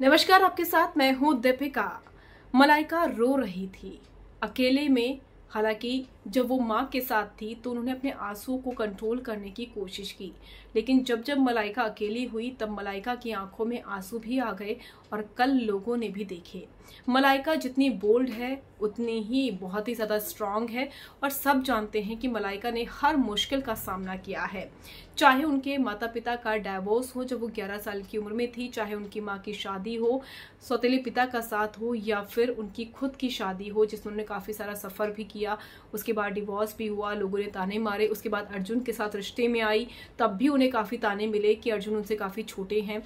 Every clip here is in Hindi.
नमस्कार आपके साथ मैं हूं दीपिका मलाइका रो रही थी अकेले में हालांकि जब वो माँ के साथ थी तो उन्होंने अपने आंसुओं को कंट्रोल करने की कोशिश की लेकिन जब जब मलाइका अकेली हुई तब मलाइका की आंखों में आंसू भी आ गए और कल लोगों ने भी देखे मलाइका जितनी बोल्ड है उतनी ही बहुत ही ज़्यादा स्ट्रांग है और सब जानते हैं कि मलाइका ने हर मुश्किल का सामना किया है चाहे उनके माता पिता का डाइवोर्स हो जब वो ग्यारह साल की उम्र में थी चाहे उनकी माँ की शादी हो सौतेले पिता का साथ हो या फिर उनकी खुद की शादी हो जिसमें उन्होंने काफ़ी सारा सफ़र भी किया किया उसके बाद डिवोर्स भी हुआ लोगों ने ताने मारे उसके बाद अर्जुन के साथ रिश्ते में आई तब भी उन्हें काफ़ी ताने मिले कि अर्जुन उनसे काफ़ी छोटे हैं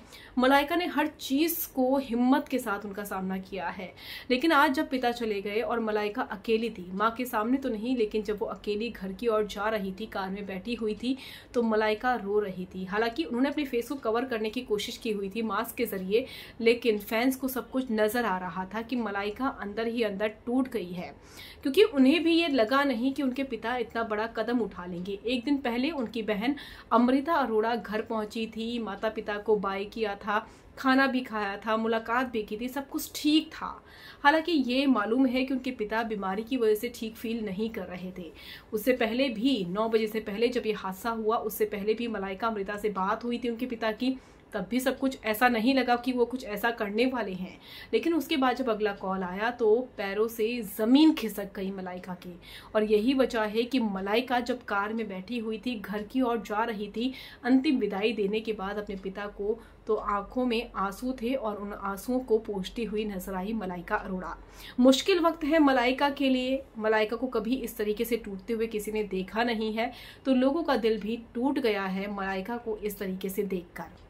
मलाइका ने हर चीज़ को हिम्मत के साथ उनका सामना किया है लेकिन आज जब पिता चले गए और मलाइका अकेली थी माँ के सामने तो नहीं लेकिन जब वो अकेली घर की ओर जा रही थी कार में बैठी हुई थी तो मलाइका रो रही थी हालांकि उन्होंने अपने फेस को कवर करने की कोशिश की हुई थी मास्क के जरिए लेकिन फैंस को सब कुछ नज़र आ रहा था कि मलाइका अंदर ही अंदर टूट गई है क्योंकि उन्हें भी ये लगा नहीं कि उनके पिता इतना बड़ा कदम उठा लेंगे एक दिन पहले उनकी बहन अमृता अरोड़ा घर पहुंची थी माता पिता को बाय किया था खाना भी खाया था मुलाकात भी की थी सब कुछ ठीक था हालांकि ये मालूम है कि उनके पिता बीमारी की वजह से ठीक फील नहीं कर रहे थे उससे पहले भी नौ बजे से पहले जब ये हादसा हुआ उससे पहले भी मलाइका अमृता से बात हुई थी उनके पिता की तब भी सब कुछ ऐसा नहीं लगा कि वो कुछ ऐसा करने वाले हैं लेकिन उसके बाद जब अगला कॉल आया तो पैरों से ज़मीन खिसक गई मलाइका की और यही वजह है कि मलाइका जब कार में बैठी हुई थी घर की ओर जा रही थी अंतिम विदाई देने के बाद अपने पिता को तो आंखों में आंसू थे और उन आंसुओं को पोषती हुई नजर आई मलाइका अरोड़ा मुश्किल वक्त है मलाइका के लिए मलाइका को कभी इस तरीके से टूटते हुए किसी ने देखा नहीं है तो लोगों का दिल भी टूट गया है मलाइका को इस तरीके से देखकर